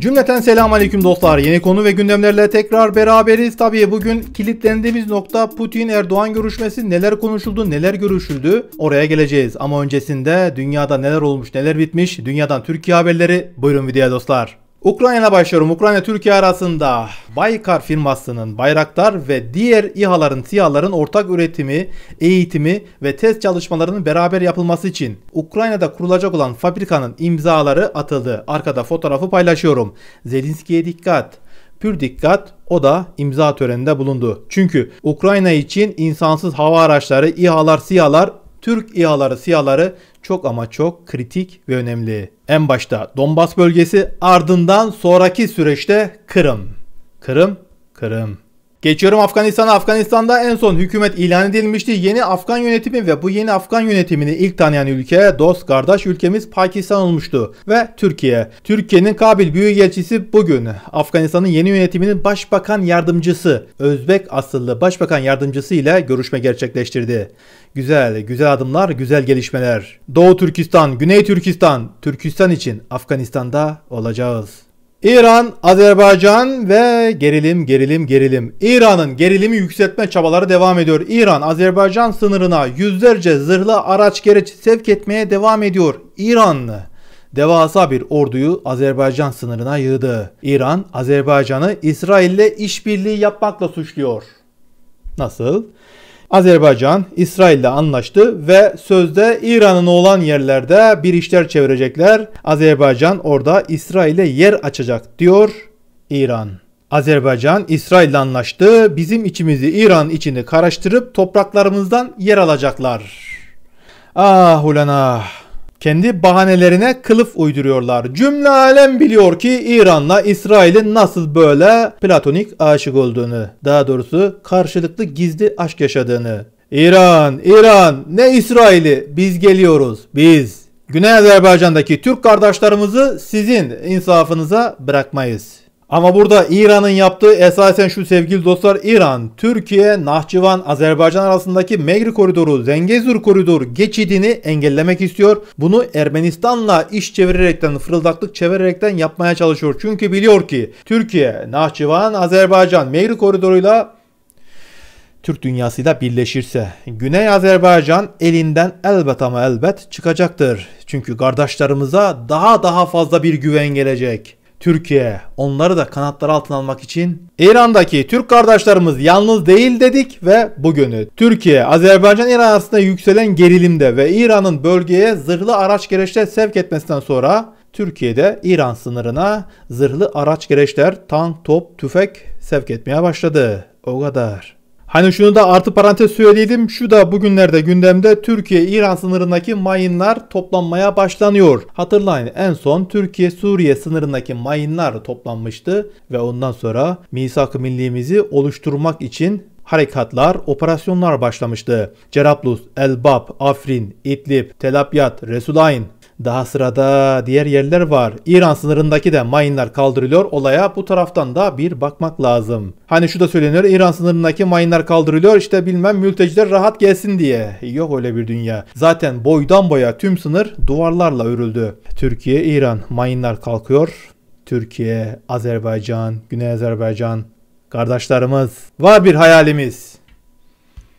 Cümleten selam aleyküm dostlar. Yeni konu ve gündemlerle tekrar beraberiz. Tabii bugün kilitlendiğimiz nokta Putin Erdoğan görüşmesi neler konuşuldu neler görüşüldü oraya geleceğiz. Ama öncesinde dünyada neler olmuş neler bitmiş dünyadan Türkiye haberleri buyurun videoya dostlar. Ukrayna'la başlıyorum. Ukrayna Türkiye arasında Baykar firmasının bayraklar ve diğer İHA'ların, SİHA'ların ortak üretimi, eğitimi ve test çalışmalarının beraber yapılması için Ukrayna'da kurulacak olan fabrikanın imzaları atıldı. Arkada fotoğrafı paylaşıyorum. Zelinski'ye dikkat. Pür dikkat o da imza töreninde bulundu. Çünkü Ukrayna için insansız hava araçları, İHA'lar, SİHA'lar Türk İHA'ları, SİHA'ları çok ama çok kritik ve önemli. En başta Donbas bölgesi ardından sonraki süreçte Kırım. Kırım, Kırım. Geçiyorum Afganistan'a. Afganistan'da en son hükümet ilan edilmişti. Yeni Afgan yönetimi ve bu yeni Afgan yönetimini ilk tanıyan ülke dost kardeş ülkemiz Pakistan olmuştu ve Türkiye. Türkiye'nin Kabil Büyükelçisi bugün Afganistan'ın yeni yönetiminin başbakan yardımcısı Özbek asıllı başbakan yardımcısı ile görüşme gerçekleştirdi. Güzel, güzel adımlar, güzel gelişmeler. Doğu Türkistan, Güney Türkistan, Türkistan için Afganistan'da olacağız. İran, Azerbaycan ve gerilim gerilim gerilim. İran'ın gerilimi yükseltme çabaları devam ediyor. İran, Azerbaycan sınırına yüzlerce zırhlı araç gereç sevk etmeye devam ediyor. İranlı devasa bir orduyu Azerbaycan sınırına yığdı. İran, Azerbaycan'ı İsrail'le işbirliği yapmakla suçluyor. Nasıl? Azerbaycan İsrail ile anlaştı ve sözde İran'ın olan yerlerde bir işler çevirecekler. Azerbaycan orada İsrail'e yer açacak diyor İran. Azerbaycan İsrail ile anlaştı. Bizim içimizi İran içini karıştırıp topraklarımızdan yer alacaklar. Ah ulan ah kendi bahanelerine kılıf uyduruyorlar. Cümle alem biliyor ki İran'la İsrail'in nasıl böyle platonik aşık olduğunu, daha doğrusu karşılıklı gizli aşk yaşadığını. İran, İran, ne İsrail'i? Biz geliyoruz, biz. Güney Azerbaycan'daki Türk kardeşlerimizi sizin insafınıza bırakmayız. Ama burada İran'ın yaptığı esasen şu sevgili dostlar İran, Türkiye, Nahçıvan, Azerbaycan arasındaki Megri koridoru, Zengezur koridoru geçidini engellemek istiyor. Bunu Ermenistan'la iş çevirerekten, fırıldaklık çevirerekten yapmaya çalışıyor. Çünkü biliyor ki Türkiye, Nahçıvan, Azerbaycan Megri koridoruyla Türk dünyasıyla birleşirse Güney Azerbaycan elinden elbet ama elbet çıkacaktır. Çünkü kardeşlerimize daha daha fazla bir güven gelecek. Türkiye. Onları da kanatları altına almak için İran'daki Türk kardeşlerimiz yalnız değil dedik ve bugünü Türkiye, Azerbaycan İran arasında yükselen gerilimde ve İran'ın bölgeye zırhlı araç gereçler sevk etmesinden sonra Türkiye'de İran sınırına zırhlı araç gereçler, tank, top, tüfek sevk etmeye başladı. O kadar. Hani şunu da artı parantez söyleyelim. Şu da bugünlerde gündemde Türkiye-İran sınırındaki mayınlar toplanmaya başlanıyor. Hatırlayın en son Türkiye-Suriye sınırındaki mayınlar toplanmıştı ve ondan sonra misak-ı oluşturmak için harekatlar, operasyonlar başlamıştı. Cerablus, Elbap, Afrin, İdlib, Telabyat, Resulayn, daha sırada diğer yerler var. İran sınırındaki de mayınlar kaldırılıyor. Olaya bu taraftan da bir bakmak lazım. Hani şu da söyleniyor İran sınırındaki mayınlar kaldırılıyor işte bilmem mülteciler rahat gelsin diye. Yok öyle bir dünya. Zaten boydan boya tüm sınır duvarlarla örüldü. Türkiye, İran mayınlar kalkıyor. Türkiye, Azerbaycan, Güney Azerbaycan kardeşlerimiz var bir hayalimiz.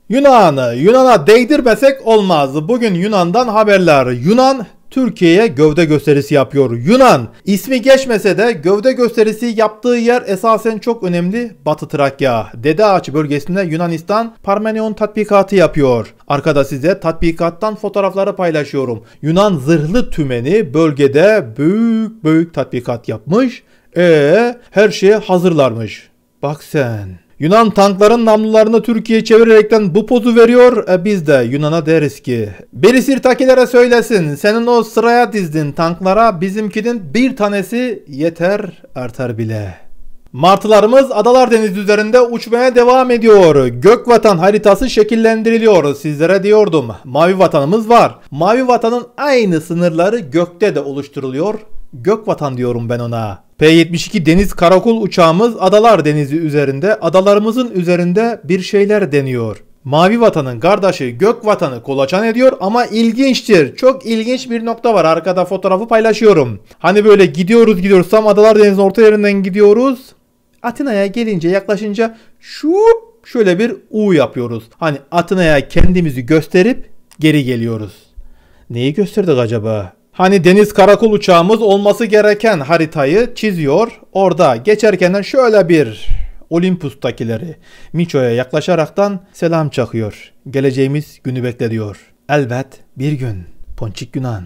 Yunan'ı Yunan'a değdirmesek olmaz. Bugün Yunan'dan haberler. Yunan Türkiye'ye gövde gösterisi yapıyor. Yunan ismi geçmese de gövde gösterisi yaptığı yer esasen çok önemli Batı Trakya. Dede Ağaç bölgesinde Yunanistan Parmenion tatbikatı yapıyor. Arkada size tatbikattan fotoğrafları paylaşıyorum. Yunan zırhlı tümeni bölgede büyük büyük tatbikat yapmış. E her şeye hazırlarmış. Bak sen. Yunan tankların namlularını Türkiye çevirerekten bu pozu veriyor. E biz de Yunan'a deriz ki. Berisir takilere söylesin. Senin o sıraya dizdin tanklara bizimkinin bir tanesi yeter artar bile. Martılarımız Adalar Denizi üzerinde uçmaya devam ediyor. Gök vatan haritası şekillendiriliyor. Sizlere diyordum. Mavi vatanımız var. Mavi vatanın aynı sınırları gökte de oluşturuluyor. Gök vatan diyorum ben ona. P-72 deniz karakol uçağımız Adalar Denizi üzerinde, adalarımızın üzerinde bir şeyler deniyor. Mavi Vatan'ın kardeşi Gök Vatan'ı kolaçan ediyor ama ilginçtir. Çok ilginç bir nokta var. Arkada fotoğrafı paylaşıyorum. Hani böyle gidiyoruz gidiyoruz. Tam Adalar Denizi'nin orta yerinden gidiyoruz. Atina'ya gelince yaklaşınca şu şöyle bir U yapıyoruz. Hani Atina'ya kendimizi gösterip geri geliyoruz. Neyi gösterdik acaba? Hani deniz karakol uçağımız olması gereken haritayı çiziyor. Orada geçerken şöyle bir Olympus'takileri Miço'ya yaklaşaraktan selam çakıyor. Geleceğimiz günü beklediyor. Elbet bir gün. Ponçik Yunan.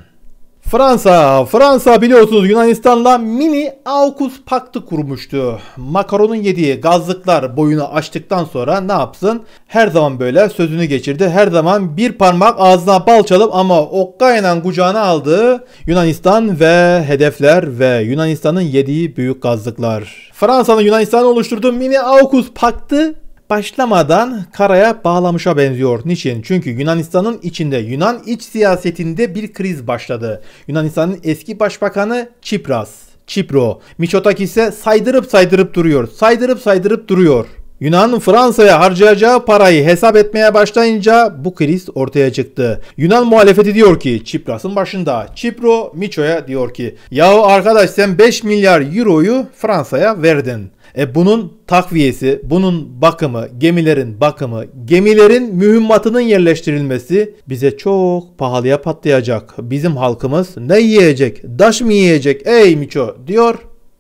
Fransa, Fransa biliyorsunuz Yunanistan'la mini AUKUS paktı kurmuştu. Makaron'un yediği gazlıklar boyunu açtıktan sonra ne yapsın? Her zaman böyle sözünü geçirdi. Her zaman bir parmak ağzına bal çalıp ama okkayla kucağına aldığı Yunanistan ve hedefler ve Yunanistan'ın yediği büyük gazlıklar. Fransa'nın Yunanistan'ı oluşturduğu mini AUKUS paktı başlamadan karaya bağlamışa benziyor. Niçin? Çünkü Yunanistan'ın içinde Yunan iç siyasetinde bir kriz başladı. Yunanistan'ın eski başbakanı Çipras, Çipro, Miçotakis ise saydırıp saydırıp duruyor. Saydırıp saydırıp duruyor. Yunan'ın Fransa'ya harcayacağı parayı hesap etmeye başlayınca bu kriz ortaya çıktı. Yunan muhalefeti diyor ki Çipras'ın başında. Çipro Miço'ya diyor ki yahu arkadaş sen 5 milyar euroyu Fransa'ya verdin. E, bunun takviyesi, bunun bakımı, gemilerin bakımı, gemilerin mühimmatının yerleştirilmesi bize çok pahalıya patlayacak. Bizim halkımız ne yiyecek, daş mı yiyecek ey miço diyor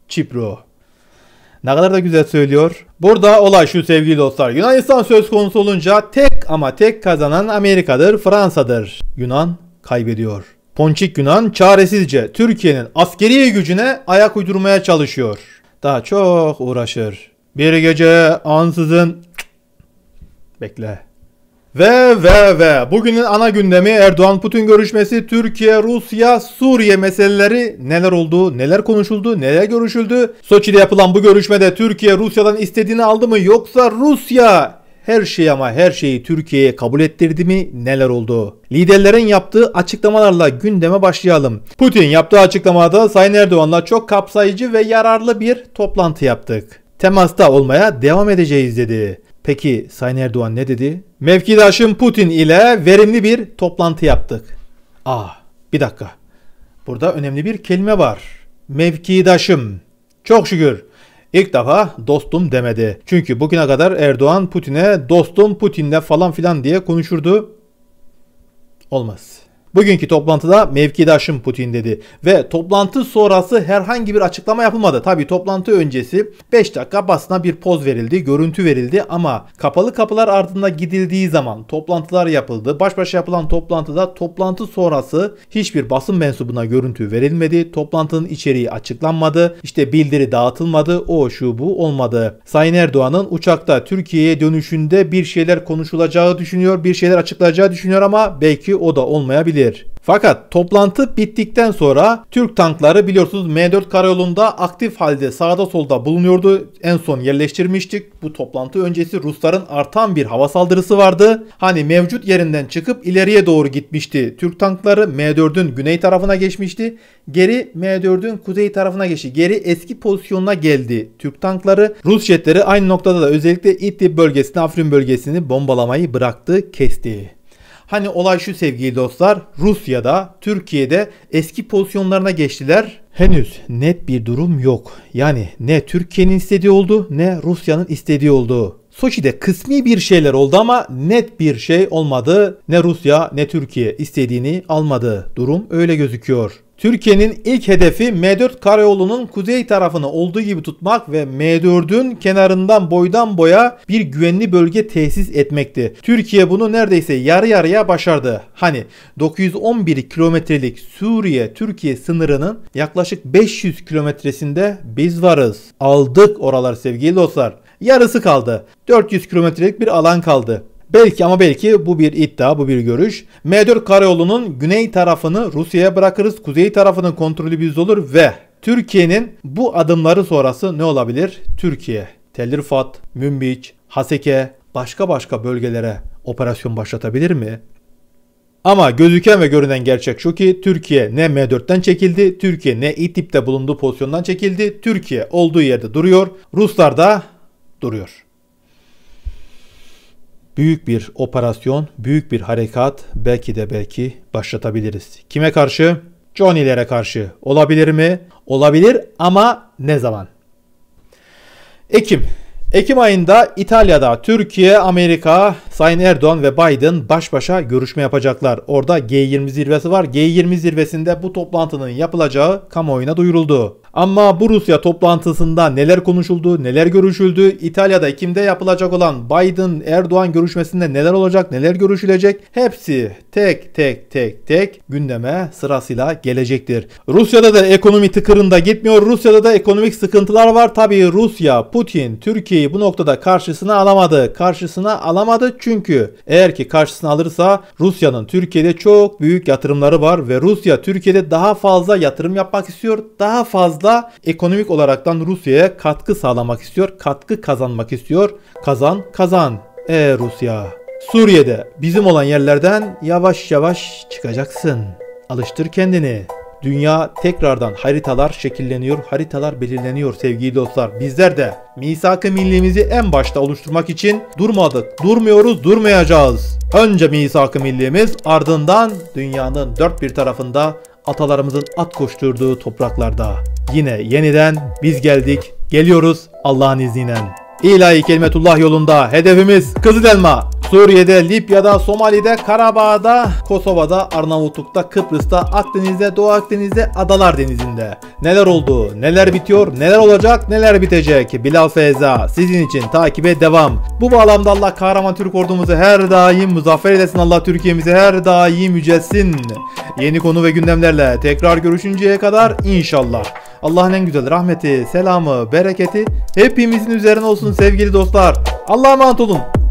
Çipro. Ne kadar da güzel söylüyor. Burada olay şu sevgili dostlar. Yunanistan söz konusu olunca tek ama tek kazanan Amerika'dır, Fransa'dır. Yunan kaybediyor. Ponçik Yunan çaresizce Türkiye'nin askeri gücüne ayak uydurmaya çalışıyor daha çok uğraşır. Bir gece ansızın bekle. Ve ve ve bugünün ana gündemi Erdoğan Putin görüşmesi Türkiye Rusya Suriye meseleleri neler oldu neler konuşuldu neler görüşüldü Soçi'de yapılan bu görüşmede Türkiye Rusya'dan istediğini aldı mı yoksa Rusya her şey ama her şeyi Türkiye'ye kabul ettirdi mi neler oldu? Liderlerin yaptığı açıklamalarla gündeme başlayalım. Putin yaptığı açıklamada Sayın Erdoğan'la çok kapsayıcı ve yararlı bir toplantı yaptık. Temasta olmaya devam edeceğiz dedi. Peki Sayın Erdoğan ne dedi? Mevkidaşım Putin ile verimli bir toplantı yaptık. Ah bir dakika. Burada önemli bir kelime var. Mevkidaşım. Çok şükür İlk defa dostum demedi. Çünkü bugüne kadar Erdoğan Putin'e dostum Putin'le falan filan diye konuşurdu. Olmaz. Bugünkü toplantıda mevkidaşım Putin dedi ve toplantı sonrası herhangi bir açıklama yapılmadı. Tabii toplantı öncesi 5 dakika basına bir poz verildi, görüntü verildi ama kapalı kapılar ardında gidildiği zaman toplantılar yapıldı. Baş başa yapılan toplantıda toplantı sonrası hiçbir basın mensubuna görüntü verilmedi. Toplantının içeriği açıklanmadı. İşte bildiri dağıtılmadı. O şu bu olmadı. Sayın Erdoğan'ın uçakta Türkiye'ye dönüşünde bir şeyler konuşulacağı düşünüyor, bir şeyler açıklayacağı düşünüyor ama belki o da olmayabilir olabilir. Fakat toplantı bittikten sonra Türk tankları biliyorsunuz M4 karayolunda aktif halde sağda solda bulunuyordu. En son yerleştirmiştik. Bu toplantı öncesi Rusların artan bir hava saldırısı vardı. Hani mevcut yerinden çıkıp ileriye doğru gitmişti. Türk tankları M4'ün güney tarafına geçmişti. Geri M4'ün kuzey tarafına geçti. Geri eski pozisyonuna geldi. Türk tankları Rus jetleri aynı noktada da özellikle İdlib bölgesini, Afrin bölgesini bombalamayı bıraktı, kesti. Hani olay şu sevgili dostlar, Rusya'da, Türkiye'de eski pozisyonlarına geçtiler. Henüz net bir durum yok. Yani ne Türkiye'nin istediği oldu ne Rusya'nın istediği oldu. Soçi'de kısmi bir şeyler oldu ama net bir şey olmadı. Ne Rusya ne Türkiye istediğini almadı. Durum öyle gözüküyor. Türkiye'nin ilk hedefi M4 karayolunun kuzey tarafını olduğu gibi tutmak ve M4'ün kenarından boydan boya bir güvenli bölge tesis etmekti. Türkiye bunu neredeyse yarı yarıya başardı. Hani 911 kilometrelik Suriye-Türkiye sınırının yaklaşık 500 kilometresinde biz varız. Aldık oralar sevgili dostlar. Yarısı kaldı. 400 kilometrelik bir alan kaldı. Belki ama belki bu bir iddia, bu bir görüş. M4 karayolunun güney tarafını Rusya'ya bırakırız. Kuzey tarafının kontrolü biz olur ve Türkiye'nin bu adımları sonrası ne olabilir? Türkiye, Telirfat, Münbiç, Haseke, başka başka bölgelere operasyon başlatabilir mi? Ama gözüken ve görünen gerçek şu ki Türkiye ne M4'ten çekildi, Türkiye ne İdlib'de bulunduğu pozisyondan çekildi, Türkiye olduğu yerde duruyor, Ruslar da duruyor büyük bir operasyon, büyük bir harekat belki de belki başlatabiliriz. Kime karşı? Johnny'lere karşı. Olabilir mi? Olabilir ama ne zaman? Ekim. Ekim ayında İtalya'da Türkiye, Amerika, Sayın Erdoğan ve Biden baş başa görüşme yapacaklar. Orada G20 zirvesi var. G20 zirvesinde bu toplantının yapılacağı kamuoyuna duyuruldu. Ama bu Rusya toplantısında neler konuşuldu, neler görüşüldü, İtalya'da Ekim'de yapılacak olan Biden-Erdoğan görüşmesinde neler olacak, neler görüşülecek hepsi tek tek tek tek gündeme sırasıyla gelecektir. Rusya'da da ekonomi tıkırında gitmiyor. Rusya'da da ekonomik sıkıntılar var. Tabi Rusya, Putin, Türkiye'yi bu noktada karşısına alamadı. Karşısına alamadı çünkü eğer ki karşısına alırsa Rusya'nın Türkiye'de çok büyük yatırımları var ve Rusya Türkiye'de daha fazla yatırım yapmak istiyor. Daha fazla fazla ekonomik olaraktan Rusya'ya katkı sağlamak istiyor. Katkı kazanmak istiyor. Kazan kazan. E Rusya. Suriye'de bizim olan yerlerden yavaş yavaş çıkacaksın. Alıştır kendini. Dünya tekrardan haritalar şekilleniyor, haritalar belirleniyor sevgili dostlar. Bizler de misak-ı millimizi en başta oluşturmak için durmadık, durmuyoruz, durmayacağız. Önce misak-ı millimiz ardından dünyanın dört bir tarafında atalarımızın at koşturduğu topraklarda yine yeniden biz geldik, geliyoruz Allah'ın izniyle. İlahi Kelimetullah yolunda hedefimiz Kızılelma. Suriye'de, Libya'da, Somali'de, Karabağ'da, Kosova'da, Arnavutluk'ta, Kıbrıs'ta, Akdeniz'de, Doğu Akdeniz'de, Adalar Denizi'nde. Neler oldu, neler bitiyor, neler olacak, neler bitecek. Bilal Feyza sizin için takibe devam. Bu bağlamda Allah kahraman Türk ordumuzu her daim muzaffer eylesin. Allah Türkiye'mizi her daim yücelsin. Yeni konu ve gündemlerle tekrar görüşünceye kadar inşallah. Allah'ın en güzel rahmeti, selamı, bereketi hepimizin üzerine olsun sevgili dostlar. Allah'a emanet olun.